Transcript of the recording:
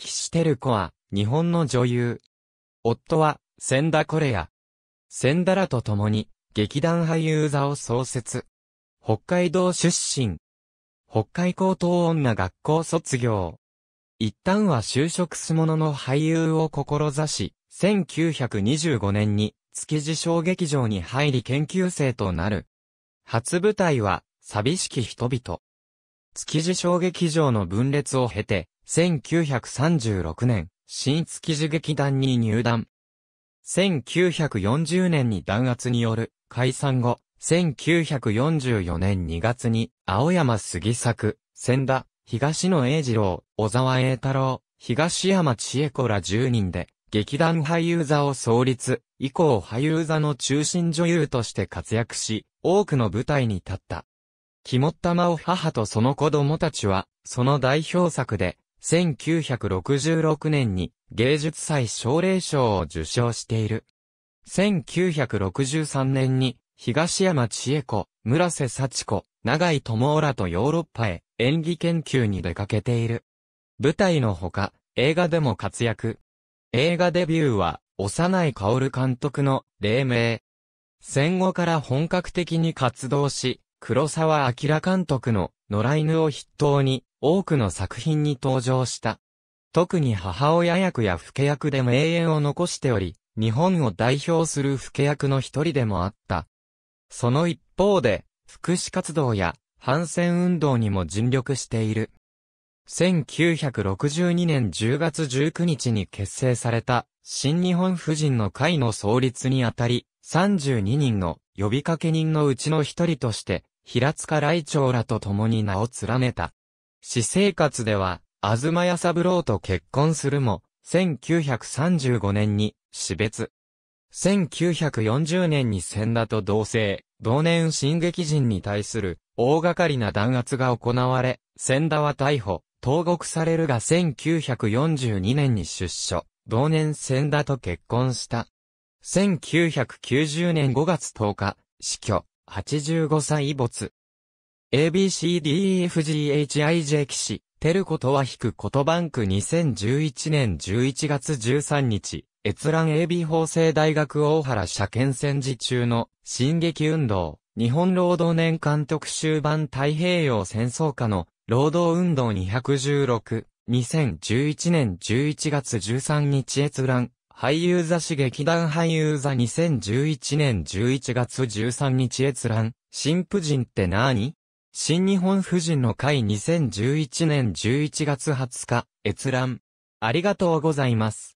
岸照子は、日本の女優。夫は、千田コレア。千田らと共に、劇団俳優座を創設。北海道出身。北海高等女学校卒業。一旦は就職すものの俳優を志し、1925年に築地小劇場に入り研究生となる。初舞台は、寂しき人々。築地小劇場の分裂を経て、1936年、新築地劇団に入団。1940年に弾圧による解散後、1944年2月に、青山杉作、千田、東野栄二郎、小沢栄太郎、東山千恵子ら10人で、劇団俳優座を創立、以降俳優座の中心女優として活躍し、多くの舞台に立った。肝っ玉を母とその子供たちは、その代表作で、1966年に芸術祭奨励賞を受賞している。1963年に東山千恵子、村瀬幸子、長井智浦らとヨーロッパへ演技研究に出かけている。舞台のほか、映画でも活躍。映画デビューは、幼い薫監督の、黎明。戦後から本格的に活動し、黒沢明監督の、野良犬を筆頭に多くの作品に登場した。特に母親役や老け役で名演を残しており、日本を代表する老け役の一人でもあった。その一方で、福祉活動や反戦運動にも尽力している。1962年10月19日に結成された新日本婦人の会の創立にあたり、32人の呼びかけ人のうちの一人として平塚来長らと共に名を連ねた。私生活では、東谷三郎と結婚するも、1935年に死別。1940年に千田と同棲、同年新劇人に対する大掛かりな弾圧が行われ、千田は逮捕、投獄されるが1942年に出所、同年千田と結婚した。1990年5月10日、死去。85歳没。ABCDEFGHIJ 騎士、テルコとは引くことバンク2011年11月13日、閲覧 AB 法政大学大原車検戦時中の、進撃運動、日本労働年間特集版太平洋戦争下の、労働運動216、2011年11月13日閲覧、俳優座刺劇団俳優座2011年11月13日閲覧、新婦人って何新日本婦人の会2011年11月20日、閲覧。ありがとうございます。